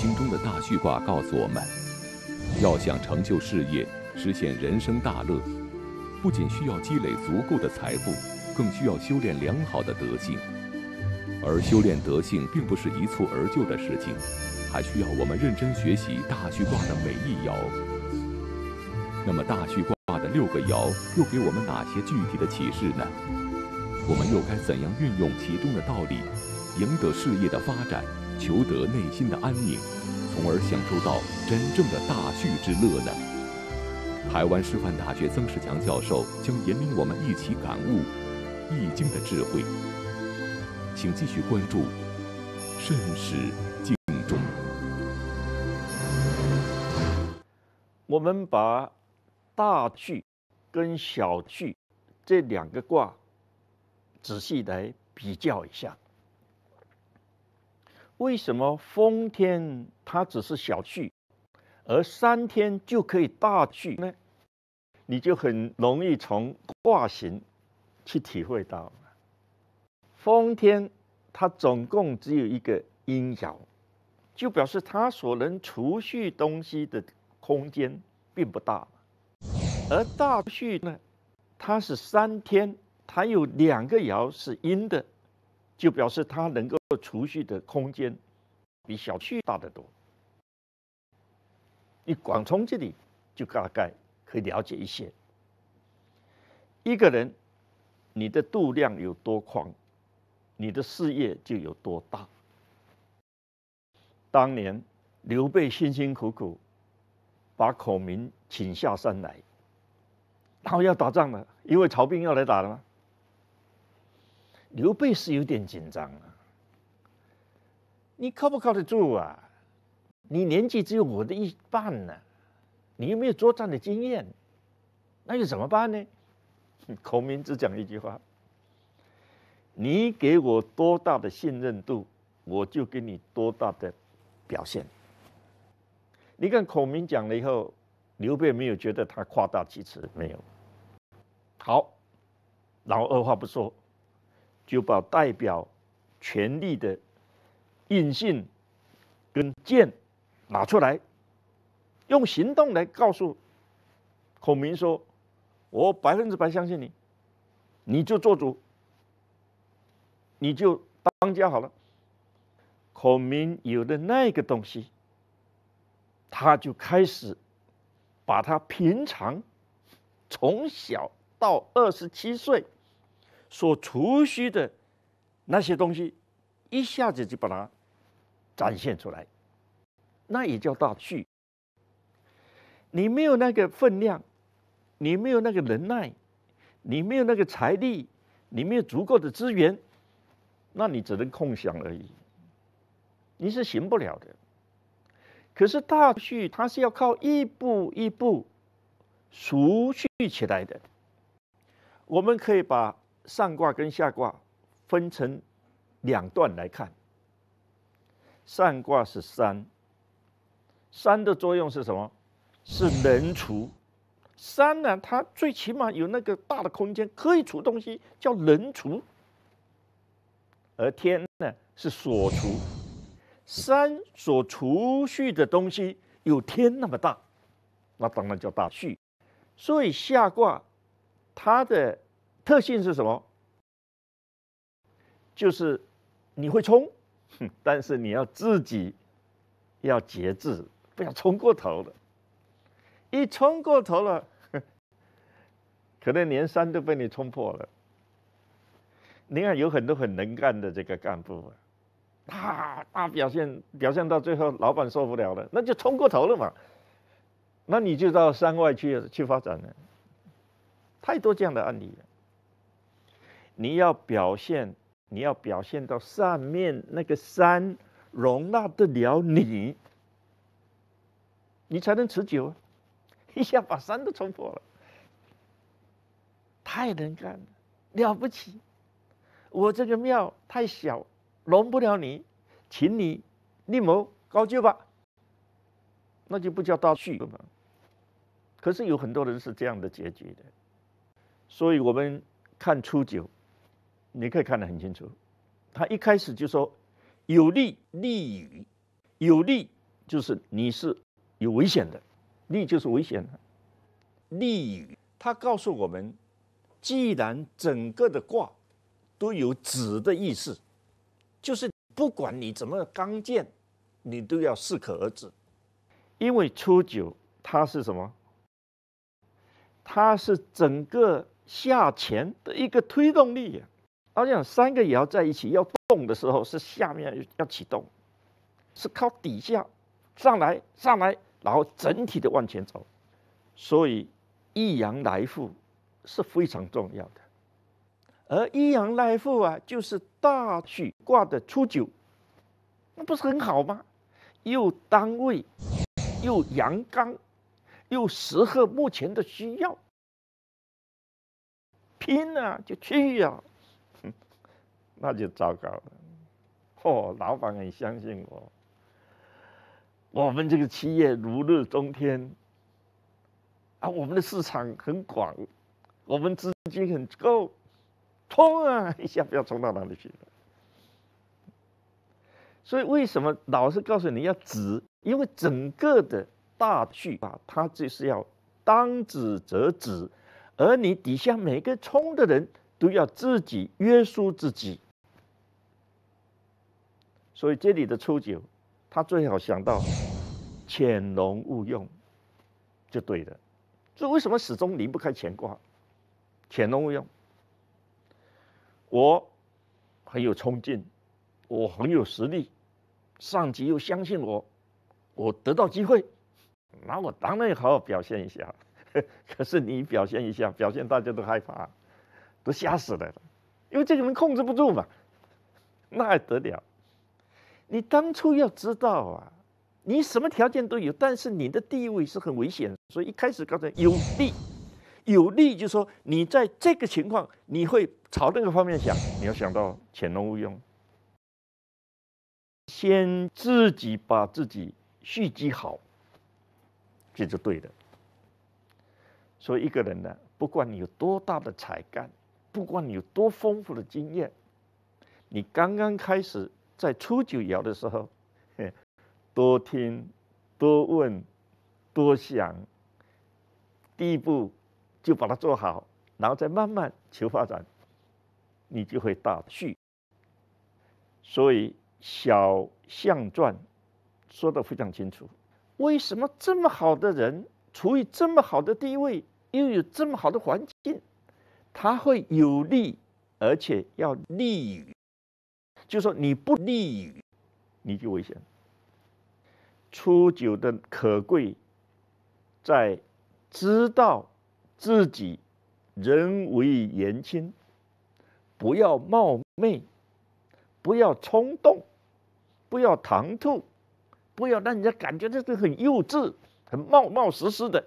经中的大序卦告诉我们，要想成就事业、实现人生大乐，不仅需要积累足够的财富，更需要修炼良好的德性。而修炼德性并不是一蹴而就的事情，还需要我们认真学习大序卦的每一爻。那么，大序卦的六个爻又给我们哪些具体的启示呢？我们又该怎样运用其中的道理，赢得事业的发展？求得内心的安宁，从而享受到真正的大聚之乐呢？台湾师范大学曾仕强教授将引领我们一起感悟《易经》的智慧。请继续关注，慎始敬中》。我们把大聚跟小聚这两个卦仔细来比较一下。为什么风天它只是小聚，而三天就可以大聚呢？你就很容易从卦形去体会到，风天它总共只有一个阴爻，就表示它所能储蓄东西的空间并不大，而大聚呢，它是三天，它有两个爻是阴的。就表示他能够储蓄的空间比小区大得多。你广从这里就大概可以了解一些。一个人，你的度量有多宽，你的事业就有多大。当年刘备辛辛苦苦把孔明请下山来，然后要打仗了，因为曹兵要来打了吗？刘备是有点紧张啊，你靠不靠得住啊？你年纪只有我的一半呢，你又没有作战的经验，那又怎么办呢？孔明只讲一句话：你给我多大的信任度，我就给你多大的表现。你看孔明讲了以后，刘备没有觉得他夸大其词，没有。好，然后二话不说。就把代表权力的印信跟剑拿出来，用行动来告诉孔明说：“我百分之百相信你，你就做主，你就当家好了。”孔明有了那个东西，他就开始把他平常从小到二十七岁。所储蓄的那些东西，一下子就把它展现出来，那也叫大蓄。你没有那个分量，你没有那个能耐，你没有那个财力，你没有足够的资源，那你只能空想而已。你是行不了的。可是大蓄，它是要靠一步一步熟悉起来的。我们可以把。上卦跟下卦分成两段来看，上卦是山，山的作用是什么？是人除。山呢，它最起码有那个大的空间可以除东西，叫人除。而天呢，是所除。山所储蓄的东西有天那么大，那当然叫大蓄。所以下卦它的。特性是什么？就是你会冲，但是你要自己要节制，不要冲过头了。一冲过头了，可能连山都被你冲破了。你看，有很多很能干的这个干部啊，他表现表现到最后，老板受不了了，那就冲过头了嘛。那你就到山外去去发展了。太多这样的案例了。你要表现，你要表现到上面那个山容纳得了你，你才能持久。一下把山都冲破了，太能干了，了不起！我这个庙太小，容不了你，请你另谋高就吧。那就不叫大嘛。可是有很多人是这样的结局的，所以我们看初九。你可以看得很清楚，他一开始就说“有利利于，有利就是你是有危险的，利就是危险的，利于他告诉我们，既然整个的卦都有止的意思，就是不管你怎么刚健，你都要适可而止，因为初九它是什么？它是整个下潜的一个推动力呀。他讲三个也要在一起，要动的时候是下面要启动，是靠底下上来上来，然后整体的往前走。所以一阳来复是非常重要的，而一阳来复啊，就是大巨卦的初九，那不是很好吗？又单位，又阳刚，又适合目前的需要，拼啊就去呀！那就糟糕了。哦，老板很相信我，我们这个企业如日中天啊，我们的市场很广，我们资金很够，冲啊一下，不要冲到哪里去。了。所以为什么老是告诉你要止？因为整个的大局啊，它就是要当止则止，而你底下每个冲的人都要自己约束自己。所以这里的初九，他最好想到“潜龙勿用”，就对了。这为什么始终离不开乾卦？“潜龙勿用”，我很有冲劲，我很有实力，上级又相信我，我得到机会，那我当然要好好表现一下。可是你表现一下，表现大家都害怕，都吓死了，因为这个人控制不住嘛，那还得了？你当初要知道啊，你什么条件都有，但是你的地位是很危险，所以一开始刚才有利，有利就说你在这个情况，你会朝那个方面想，你要想到潜龙勿用，先自己把自己蓄积好，这就对的。所以一个人呢，不管你有多大的才干，不管你有多丰富的经验，你刚刚开始。在初九爻的时候，多听、多问、多想，第一步就把它做好，然后再慢慢求发展，你就会大续。所以《小象传》说的非常清楚：为什么这么好的人，处于这么好的地位，又有这么好的环境，他会有利，而且要利于。就说你不利于，你就危险。初九的可贵，在知道自己人为言轻，不要冒昧，不要冲动，不要唐突，不要让人家感觉这是很幼稚、很冒冒失失的，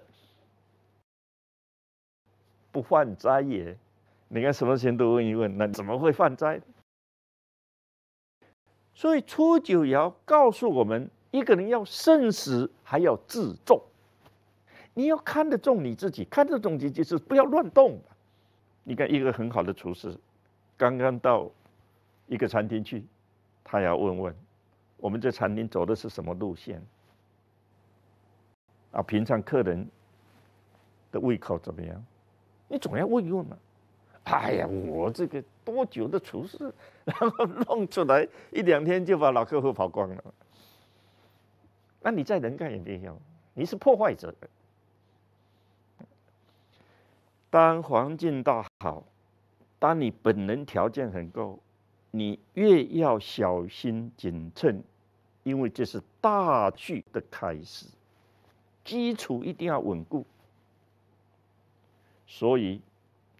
不犯灾也。你看什么钱都问一问，那怎么会犯灾呢？所以初九爻告诉我们，一个人要慎始，还要自重。你要看得重你自己，看得重自己就是不要乱动。你看一个很好的厨师，刚刚到一个餐厅去，他要问问我们这餐厅走的是什么路线。啊，平常客人的胃口怎么样？你总要问一问。嘛。哎呀，我这个多久的厨师，然后弄出来一两天就把老客户跑光了。那你再能干也没用，你是破坏者。当环境大好，当你本人条件很够，你越要小心谨慎，因为这是大剧的开始，基础一定要稳固。所以。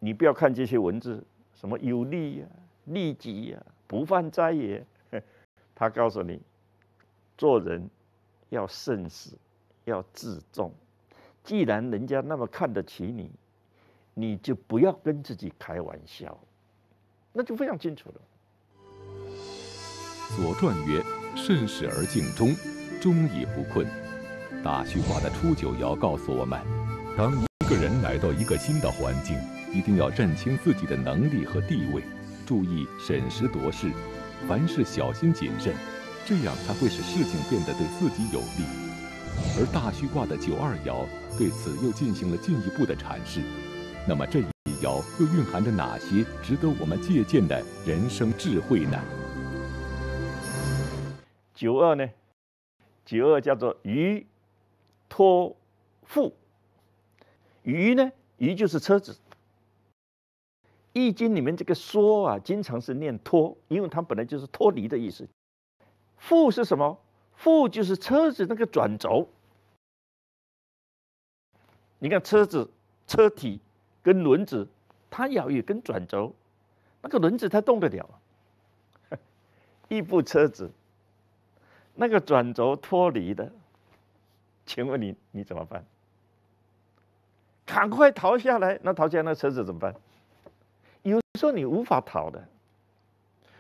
你不要看这些文字，什么有利呀、利己呀、不犯灾也。他告诉你，做人要慎始，要自重。既然人家那么看得起你，你就不要跟自己开玩笑，那就非常清楚了。《左传》曰：“慎始而敬终，终以不困。”大虚化的初九爻告诉我们，当一个人来到一个新的环境。一定要认清自己的能力和地位，注意审时度势，凡事小心谨慎，这样才会使事情变得对自己有利。而大虚卦的九二爻对此又进行了进一步的阐释。那么这一爻又蕴含着哪些值得我们借鉴的人生智慧呢？九二呢？九二叫做“鱼托付。鱼呢，“鱼就是车子。易经里面这个“说”啊，经常是念“脱”，因为它本来就是脱离的意思。“负是什么？“负就是车子那个转轴。你看车子车体跟轮子，它要有根转轴，那个轮子它动得了。一部车子，那个转轴脱离的，请问你你怎么办？赶快逃下来，那逃下来那车子怎么办？说你无法逃的。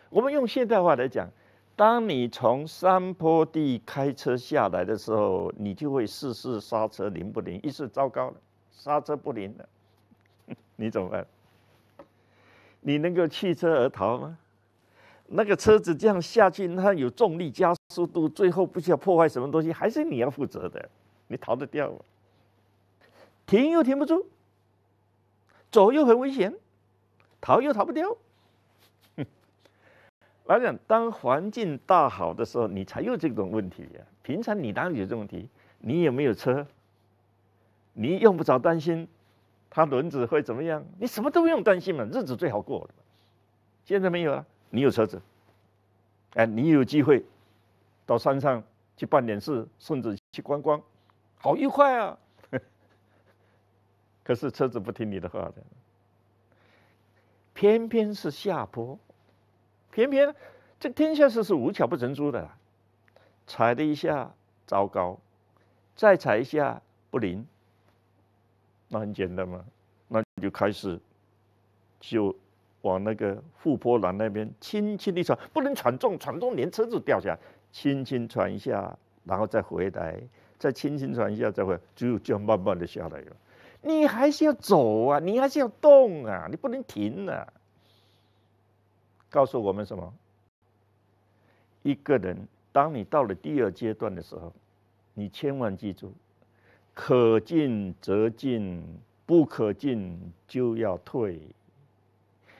我们用现代话来讲，当你从山坡地开车下来的时候，你就会试试刹车灵不灵。一试，糟糕了，刹车不灵了，你怎么办？你能够弃车而逃吗？那个车子这样下去，它有重力加速度，最后不需要破坏什么东西，还是你要负责的。你逃得掉吗？停又停不住，走又很危险。逃又逃不掉。老讲，当环境大好的时候，你才有这种问题呀。平常你哪里有这种问题？你有没有车，你用不着担心它轮子会怎么样，你什么都不用担心嘛，日子最好过了。现在没有了，你有车子，哎，你有机会到山上去办点事，甚至去观光，好愉快啊。可是车子不听你的话的。偏偏是下坡，偏偏这天下事是无巧不成书的，踩了一下糟糕，再踩一下不灵，那很简单嘛，那你就开始就往那个副坡栏那边轻轻的传，不能传重，传重连车子掉下来，轻轻传一下，然后再回来，再轻轻传一下，再会就就慢慢的下来了。你还是要走啊，你还是要动啊，你不能停啊！告诉我们什么？一个人，当你到了第二阶段的时候，你千万记住，可进则进，不可进就要退。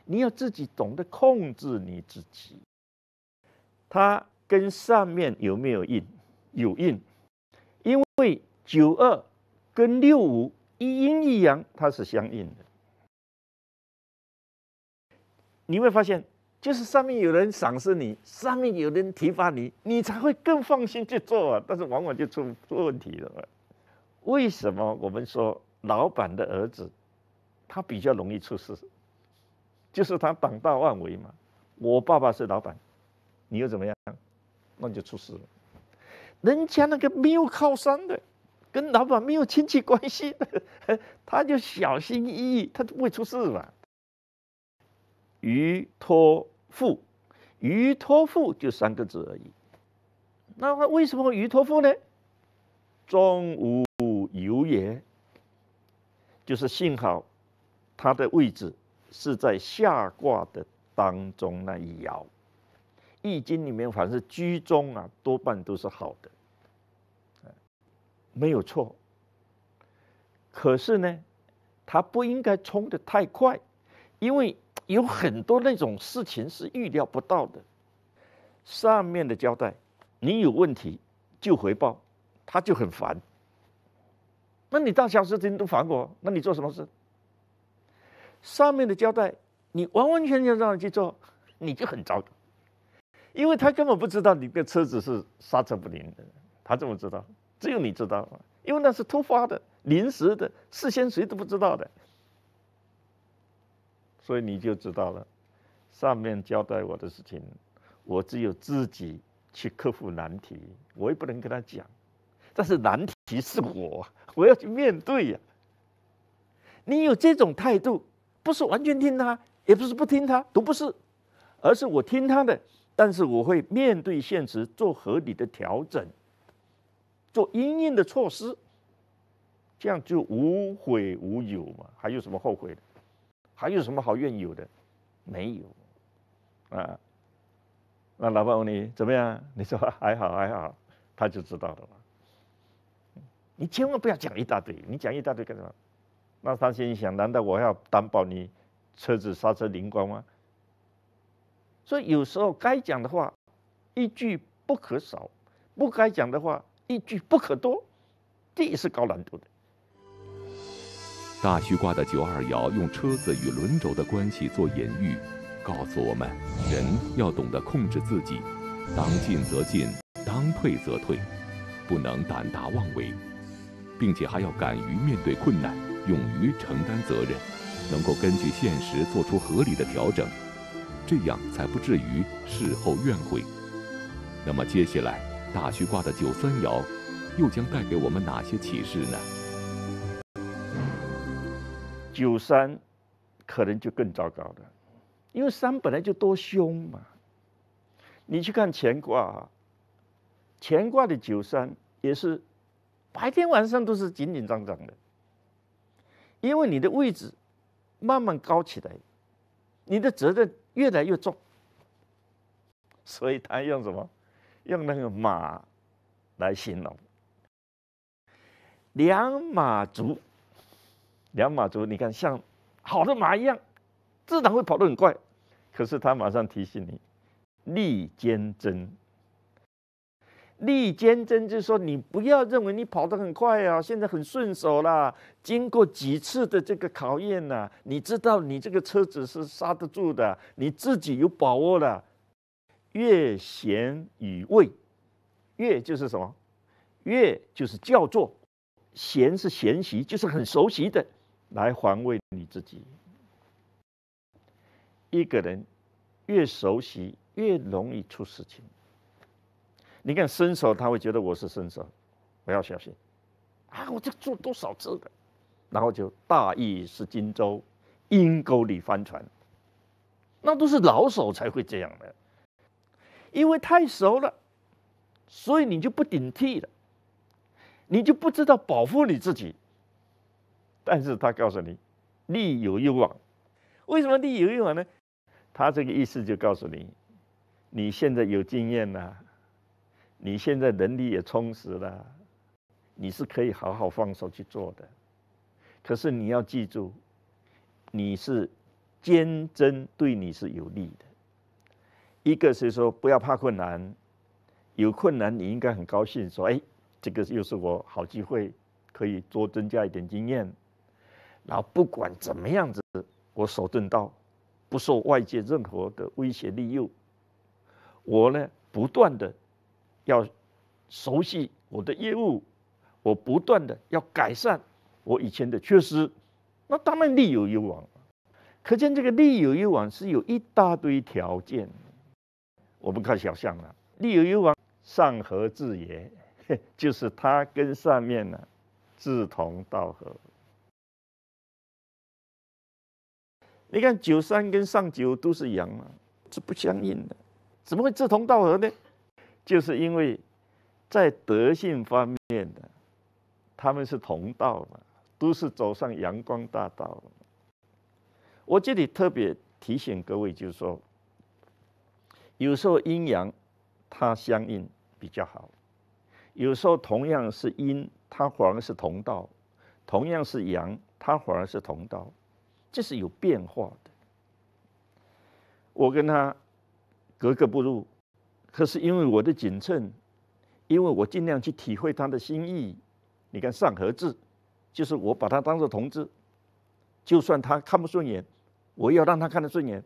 你要自己懂得控制你自己。它跟上面有没有印？有印，因为九二跟六五。一阴一阳，它是相应的。你会发现，就是上面有人赏识你，上面有人提拔你，你才会更放心去做啊。但是往往就出出问题了。为什么我们说老板的儿子，他比较容易出事？就是他胆大妄为嘛。我爸爸是老板，你又怎么样？那就出事了。人家那个没有靠山的。跟老板没有亲戚关系，他就小心翼翼，他不会出事嘛。鱼托付，鱼托付就三个字而已。那为什么鱼托付呢？中无有也，就是幸好他的位置是在下卦的当中那一爻，《易经》里面凡是居中啊，多半都是好的。没有错，可是呢，他不应该冲的太快，因为有很多那种事情是预料不到的。上面的交代，你有问题就回报，他就很烦。那你大小事情都烦我，那你做什么事？上面的交代，你完完全全让你去做，你就很糟。因为他根本不知道你的车子是刹车不灵的，他怎么知道？只有你知道因为那是突发的、临时的、事先谁都不知道的，所以你就知道了。上面交代我的事情，我只有自己去克服难题，我也不能跟他讲。但是难题是我，我要去面对呀。你有这种态度，不是完全听他，也不是不听他，都不是，而是我听他的，但是我会面对现实，做合理的调整。做应应的措施，这样就无悔无有嘛？还有什么后悔的？还有什么好怨有的？没有啊！那老板问你怎么样？你说还好还好，他就知道了。你千万不要讲一大堆，你讲一大堆干什么？那他心里想：难道我要担保你车子刹车灵光吗？所以有时候该讲的话，一句不可少；不该讲的话。一句不可多，这也是高难度的。大畜卦的九二爻用车子与轮轴的关系做隐喻，告诉我们：人要懂得控制自己，当进则进，当退则退，不能胆大妄为，并且还要敢于面对困难，勇于承担责任，能够根据现实做出合理的调整，这样才不至于事后怨悔。那么接下来。大须卦的九三爻，又将带给我们哪些启示呢？九三，可能就更糟糕了，因为三本来就多凶嘛。你去看乾卦啊，乾卦的九三也是白天晚上都是紧紧张张的，因为你的位置慢慢高起来，你的责任越来越重，所以他用什么？用那个马来形容，良马足，良马足，你看像好的马一样，自然会跑得很快。可是他马上提醒你：力坚贞。力坚贞就是说你不要认为你跑得很快啊，现在很顺手啦。经过几次的这个考验呐，你知道你这个车子是刹得住的，你自己有把握了。越娴与味，越就是什么？越就是叫做娴是娴习，就是很熟悉的来防卫你自己。一个人越熟悉，越容易出事情。你看伸手，他会觉得我是伸手，我要小心啊！我这做多少次的，然后就大意是荆州阴沟里翻船，那都是老手才会这样的。因为太熟了，所以你就不顶替了，你就不知道保护你自己。但是他告诉你，利有攸往。为什么利有攸往呢？他这个意思就告诉你，你现在有经验了，你现在能力也充实了，你是可以好好放手去做的。可是你要记住，你是坚贞，对你是有利的。一个是说不要怕困难，有困难你应该很高兴，说哎，这个又是我好机会，可以多增加一点经验。然后不管怎么样子，我手正道，不受外界任何的威胁利诱。我呢不断的要熟悉我的业务，我不断的要改善我以前的缺失。那当然利有攸往，可见这个利有攸往是有一大堆条件。我们看小象了，利有攸王上合治也，就是他跟上面呢志同道合。你看九三跟上九都是阳嘛，是不相应的，怎么会志同道合呢？就是因为，在德性方面的，他们是同道嘛，都是走上阳光大道。我这里特别提醒各位，就是说。有时候阴阳它相应比较好，有时候同样是阴，它反而是同道；同样是阳，它反而是同道。这是有变化的。我跟他格格不入，可是因为我的谨慎，因为我尽量去体会他的心意。你看上合字，就是我把他当做同志，就算他看不顺眼，我要让他看得顺眼；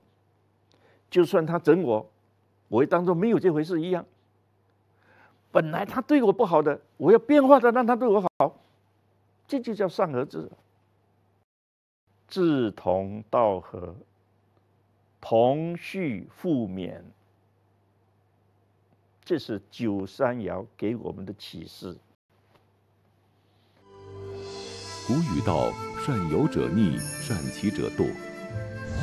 就算他整我。我会当做没有这回事一样。本来他对我不好的，我要变化的让他对我好，这就叫善合智。志同道合，同续互勉，这是九三爻给我们的启示。古语道：“善游者溺，善骑者堕。”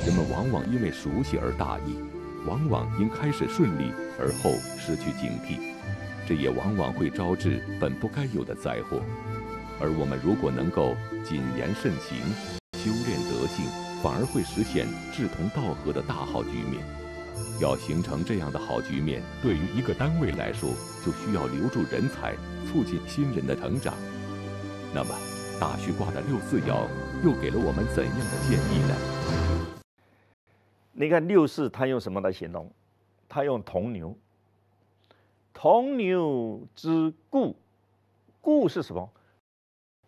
人们往往因为熟悉而大意。往往因开始顺利，而后失去警惕，这也往往会招致本不该有的灾祸。而我们如果能够谨言慎行，修炼德性，反而会实现志同道合的大好局面。要形成这样的好局面，对于一个单位来说，就需要留住人才，促进新人的成长。那么，大虚卦的六四爻又给了我们怎样的建议呢？你看六四，他用什么来形容？他用铜牛。铜牛之故，故是什么？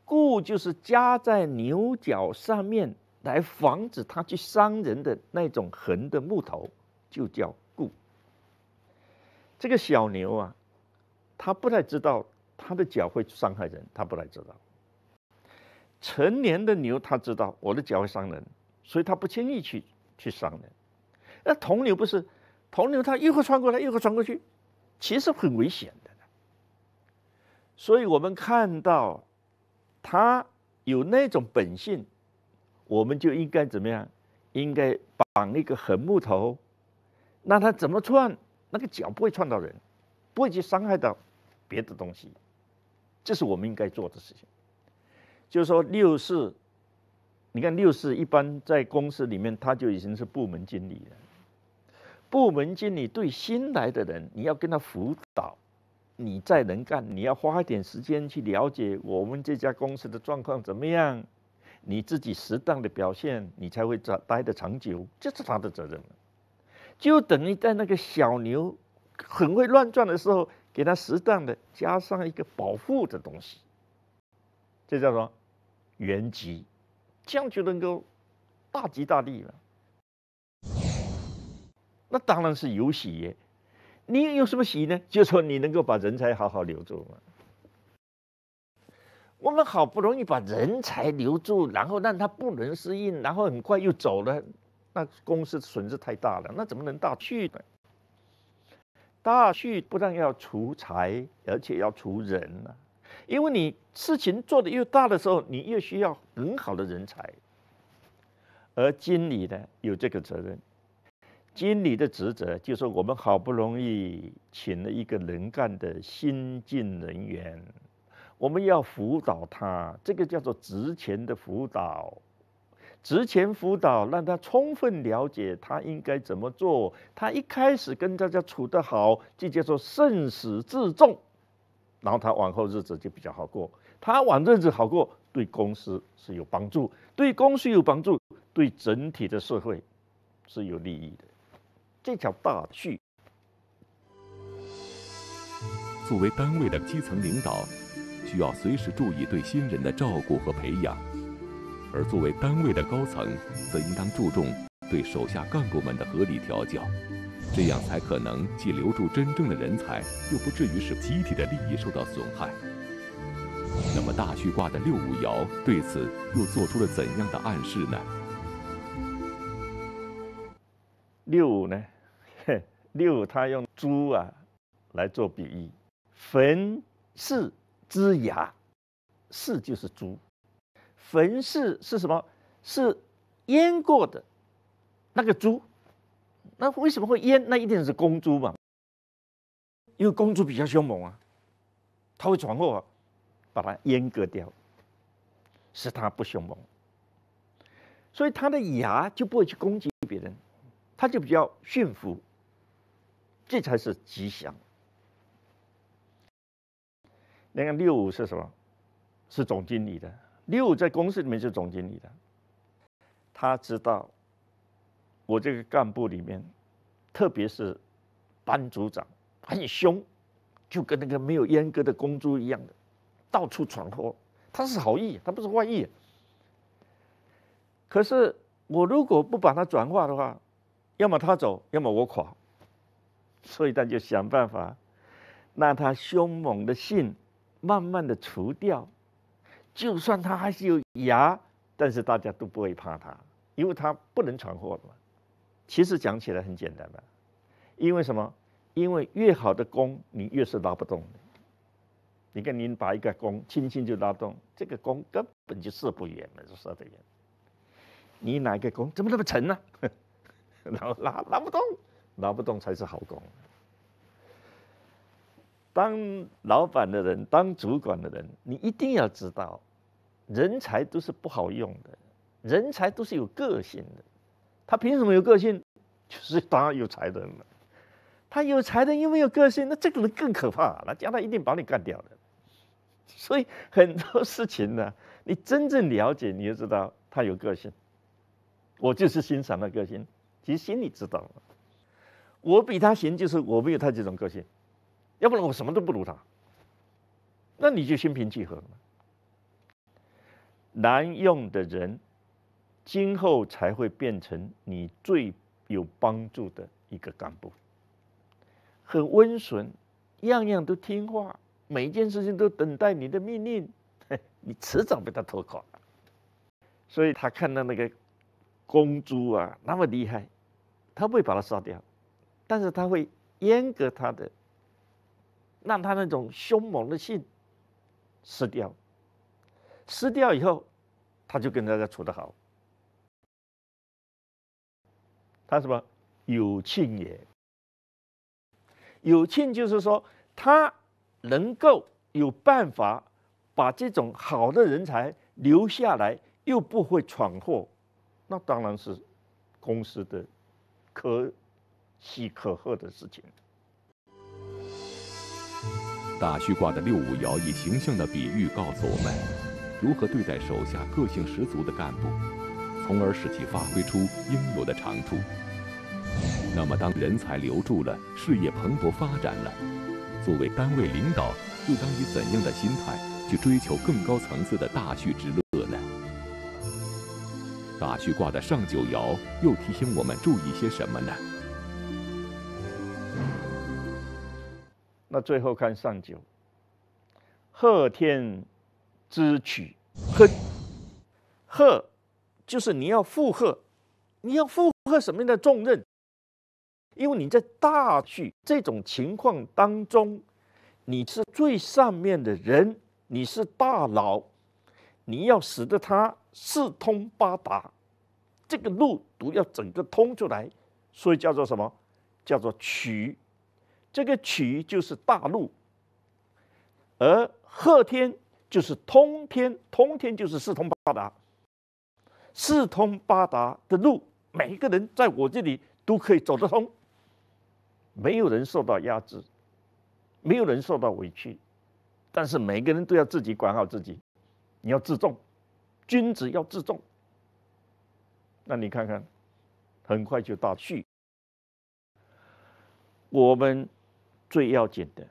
故就是夹在牛角上面来防止它去伤人的那种横的木头，就叫故。这个小牛啊，他不太知道他的脚会伤害人，他不太知道。成年的牛他知道我的脚会伤人，所以他不轻易去去伤人。那铜牛不是，铜牛它一会穿过来，一会穿过去，其实很危险的。所以我们看到它有那种本性，我们就应该怎么样？应该绑一个横木头，那它怎么窜？那个脚不会窜到人，不会去伤害到别的东西，这是我们应该做的事情。就是说，六四，你看六四一般在公司里面，他就已经是部门经理了。部门经理对新来的人，你要跟他辅导。你再能干，你要花一点时间去了解我们这家公司的状况怎么样。你自己适当的表现，你才会长待得长久，这是他的责任就等于在那个小牛很会乱撞的时候，给他适当的加上一个保护的东西，这叫做原籍，这样就能够大吉大利了。那当然是有喜耶，你有什么喜呢？就说你能够把人才好好留住嘛。我们好不容易把人才留住，然后让他不能适应，然后很快又走了，那公司损失太大了，那怎么能大去呢？大去不但要除财，而且要除人啊，因为你事情做得越大的时候，你越需要很好的人才，而经理呢有这个责任。经理的职责就是我们好不容易请了一个能干的新进人员，我们要辅导他，这个叫做职前的辅导。职前辅导让他充分了解他应该怎么做，他一开始跟大家处得好，就叫做慎始自重，然后他往后日子就比较好过。他往日子好过，对公司是有帮助，对公司有帮助，对整体的社会是有利益的。这条大序。作为单位的基层领导，需要随时注意对新人的照顾和培养；而作为单位的高层，则应当注重对手下干部们的合理调教，这样才可能既留住真正的人才，又不至于使集体的利益受到损害。那么，大旭卦的六五爻对此又做出了怎样的暗示呢？六五呢？六，他用猪啊来做比喻。焚是之牙，是就是猪。焚是是什么？是阉过的那个猪。那为什么会阉？那一定是公猪嘛。因为公猪比较凶猛啊，它会闯祸，把它阉割掉，使它不凶猛，所以它的牙就不会去攻击别人，它就比较驯服。这才是吉祥。你看六五是什么？是总经理的。六五在公司里面是总经理的。他知道，我这个干部里面，特别是班组长，很凶，就跟那个没有阉割的公猪一样的，到处闯祸。他是好意，他不是坏意。可是我如果不把他转化的话，要么他走，要么我垮。所以他就想办法，那他凶猛的性，慢慢的除掉。就算他还是有牙，但是大家都不会怕他，因为他不能闯祸嘛。其实讲起来很简单的，因为什么？因为越好的弓，你越是拉不动的。你看您把一个弓轻轻就拉动，这个弓根本就射不远了，就射得远。你哪一个弓怎么那么沉呢？然后拉拉不动。拿不动才是好工。当老板的人，当主管的人，你一定要知道，人才都是不好用的，人才都是有个性的。他凭什么有个性？就是他有才能了。他有才能又没有个性，那这个人更可怕，那将来一定把你干掉的。所以很多事情呢，你真正了解，你就知道他有个性。我就是欣赏那个性，其实心里知道了。我比他行，就是我没有他这种个性，要不然我什么都不如他。那你就心平气和了。难用的人，今后才会变成你最有帮助的一个干部。很温顺，样样都听话，每一件事情都等待你的命令，你迟早被他拖垮。所以他看到那个公猪啊那么厉害，他不会把它杀掉。但是他会阉割他的，让他那种凶猛的性失掉，失掉以后，他就跟大家处得好。他什么有庆也，有庆就是说他能够有办法把这种好的人才留下来，又不会闯祸，那当然是公司的可。喜可贺的事情。大虚卦的六五爻以形象的比喻告诉我们如何对待手下个性十足的干部，从而使其发挥出应有的长处。那么，当人才留住了，事业蓬勃发展了，作为单位领导又当以怎样的心态去追求更高层次的大畜之乐呢？大旭卦的上九爻又提醒我们注意些什么呢？那最后看上九，贺天之取，贺贺就是你要负荷，你要负荷什么样的重任？因为你在大聚这种情况当中，你是最上面的人，你是大佬，你要使得它四通八达，这个路都要整个通出来，所以叫做什么？叫做取。这个曲就是大路，而贺天就是通天，通天就是四通八达，四通八达的路，每一个人在我这里都可以走得通，没有人受到压制，没有人受到委屈，但是每个人都要自己管好自己，你要自重，君子要自重。那你看看，很快就大旭，我们。最要紧的，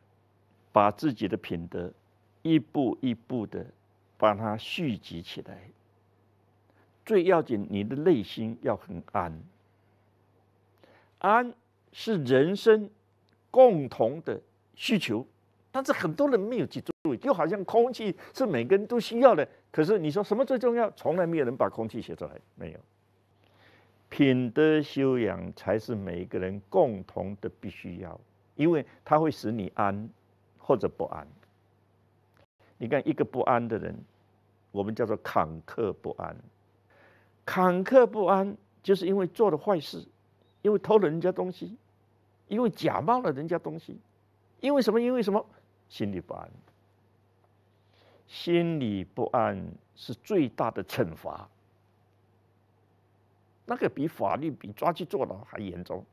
把自己的品德一步一步的把它蓄积起来。最要紧，你的内心要很安。安是人生共同的需求，但是很多人没有去注意。就好像空气是每个人都需要的，可是你说什么最重要？从来没有人把空气写出来，没有。品德修养才是每个人共同的必须要。因为它会使你安或者不安。你看一个不安的人，我们叫做坎坷不安。坎坷不安就是因为做了坏事，因为偷了人家东西，因为假冒了人家东西，因为什么？因为什么？心里不安。心里不安是最大的惩罚，那个比法律比抓去坐牢还严重。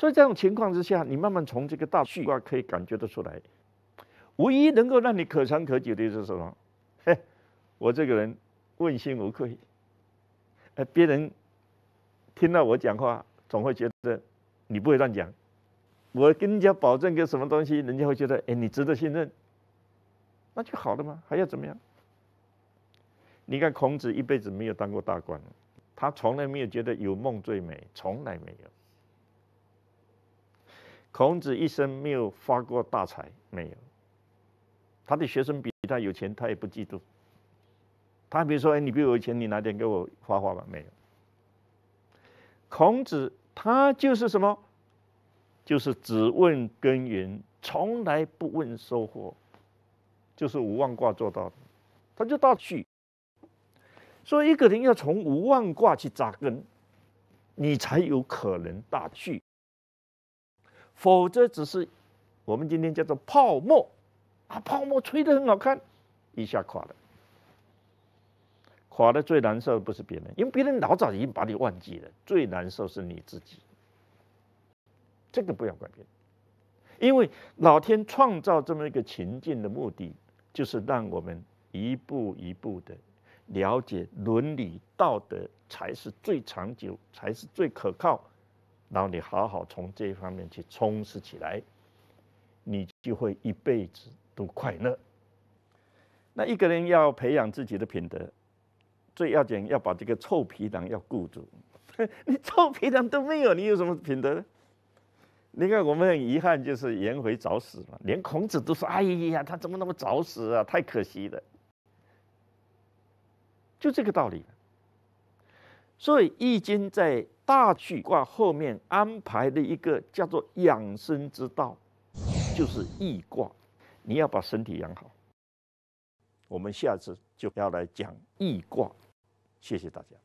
所以这种情况之下，你慢慢从这个大序卦可以感觉得出来。唯一能够让你可长可久的就是什么？嘿，我这个人问心无愧。哎，别人听到我讲话，总会觉得你不会乱讲。我跟人家保证个什么东西，人家会觉得哎你值得信任，那就好了嘛，还要怎么样？你看孔子一辈子没有当过大官，他从来没有觉得有梦最美，从来没有。孔子一生没有发过大财，没有。他的学生比他有钱，他也不嫉妒。他比如说，哎，你比我有钱，你拿点给我花花吧，没有。孔子他就是什么，就是只问根源，从来不问收获，就是无妄卦做到的，他就大去，所以一个人要从无妄卦去扎根，你才有可能大去。否则，只是我们今天叫做泡沫啊，泡沫吹得很好看，一下垮了，垮的最难受的不是别人，因为别人老早已经把你忘记了，最难受是你自己。这个不要怪别人，因为老天创造这么一个情境的目的，就是让我们一步一步的了解伦理道德才是最长久，才是最可靠。然后你好好从这一方面去充实起来，你就会一辈子都快乐。那一个人要培养自己的品德，最要紧要把这个臭皮囊要顾住。你臭皮囊都没有，你有什么品德？你看我们很遗憾，就是颜回早死了，连孔子都说：“哎呀，他怎么那么早死啊？太可惜了。”就这个道理。所以《易经》在。大巨卦后面安排的一个叫做养生之道，就是易卦，你要把身体养好。我们下次就要来讲易卦，谢谢大家。